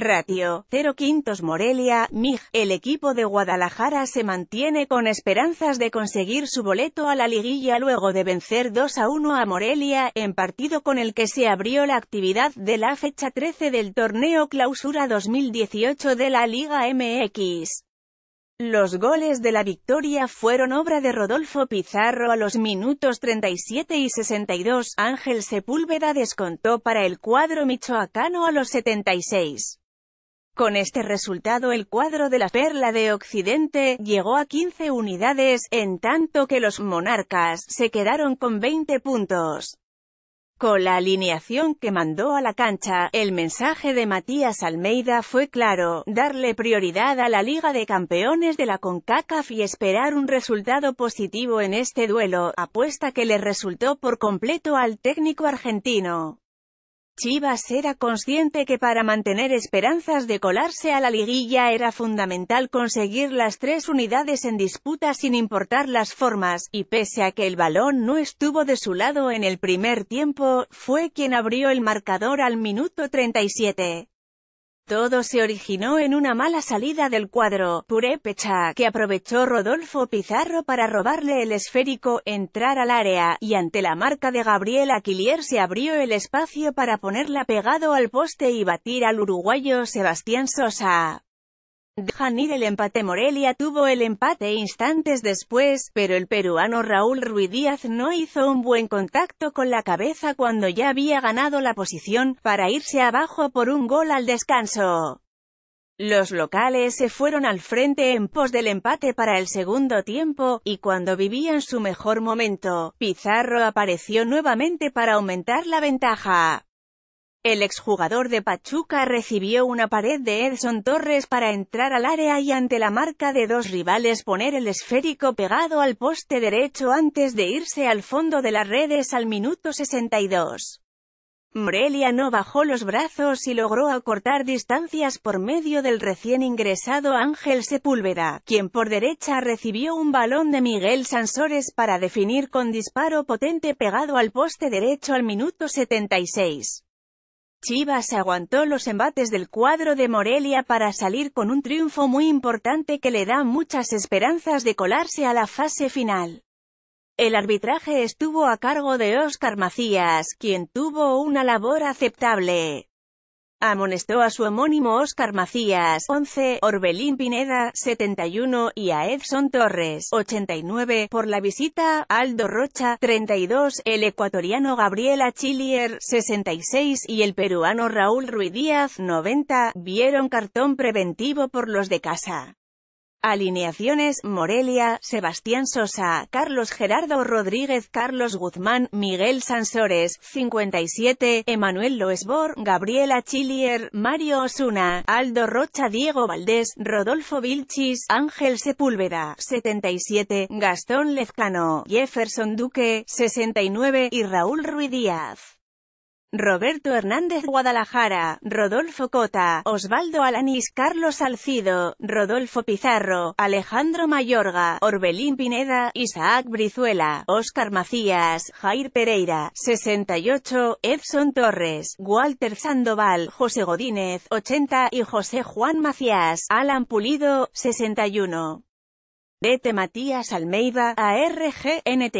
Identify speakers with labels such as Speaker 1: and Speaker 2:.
Speaker 1: Ratio, 0 quintos Morelia, MIG. El equipo de Guadalajara se mantiene con esperanzas de conseguir su boleto a la liguilla luego de vencer 2 a 1 a Morelia, en partido con el que se abrió la actividad de la fecha 13 del torneo clausura 2018 de la Liga MX. Los goles de la victoria fueron obra de Rodolfo Pizarro a los minutos 37 y 62, Ángel Sepúlveda descontó para el cuadro michoacano a los 76. Con este resultado el cuadro de la perla de Occidente llegó a 15 unidades, en tanto que los monarcas se quedaron con 20 puntos. Con la alineación que mandó a la cancha, el mensaje de Matías Almeida fue claro, darle prioridad a la Liga de Campeones de la CONCACAF y esperar un resultado positivo en este duelo, apuesta que le resultó por completo al técnico argentino. Chivas era consciente que para mantener esperanzas de colarse a la liguilla era fundamental conseguir las tres unidades en disputa sin importar las formas, y pese a que el balón no estuvo de su lado en el primer tiempo, fue quien abrió el marcador al minuto 37. Todo se originó en una mala salida del cuadro, Purepecha, que aprovechó Rodolfo Pizarro para robarle el esférico, entrar al área, y ante la marca de Gabriel Aquilier se abrió el espacio para ponerla pegado al poste y batir al uruguayo Sebastián Sosa. Dejan ir el empate Morelia tuvo el empate instantes después, pero el peruano Raúl Ruiz Díaz no hizo un buen contacto con la cabeza cuando ya había ganado la posición, para irse abajo por un gol al descanso. Los locales se fueron al frente en pos del empate para el segundo tiempo, y cuando vivían su mejor momento, Pizarro apareció nuevamente para aumentar la ventaja. El exjugador de Pachuca recibió una pared de Edson Torres para entrar al área y ante la marca de dos rivales poner el esférico pegado al poste derecho antes de irse al fondo de las redes al minuto 62. Morelia no bajó los brazos y logró acortar distancias por medio del recién ingresado Ángel Sepúlveda, quien por derecha recibió un balón de Miguel Sansores para definir con disparo potente pegado al poste derecho al minuto 76. Chivas aguantó los embates del cuadro de Morelia para salir con un triunfo muy importante que le da muchas esperanzas de colarse a la fase final. El arbitraje estuvo a cargo de Oscar Macías, quien tuvo una labor aceptable. Amonestó a su homónimo Oscar Macías, 11, Orbelín Pineda, 71, y a Edson Torres, 89, por la visita, Aldo Rocha, 32, el ecuatoriano Gabriela Chillier 66, y el peruano Raúl Ruiz Díaz, 90, vieron cartón preventivo por los de casa. Alineaciones, Morelia, Sebastián Sosa, Carlos Gerardo Rodríguez, Carlos Guzmán, Miguel Sansores, 57, Emanuel Loesbor, Gabriela Chillier, Mario Osuna, Aldo Rocha, Diego Valdés, Rodolfo Vilchis, Ángel Sepúlveda, 77, Gastón Lezcano, Jefferson Duque, 69 y Raúl Ruiz Díaz. Roberto Hernández Guadalajara, Rodolfo Cota, Osvaldo Alanís, Carlos Alcido, Rodolfo Pizarro, Alejandro Mayorga, Orbelín Pineda, Isaac Brizuela, Oscar Macías, Jair Pereira, 68, Edson Torres, Walter Sandoval, José Godínez, 80 y José Juan Macías, Alan Pulido, 61. DT Matías Almeida, ARGNTXRBAGEG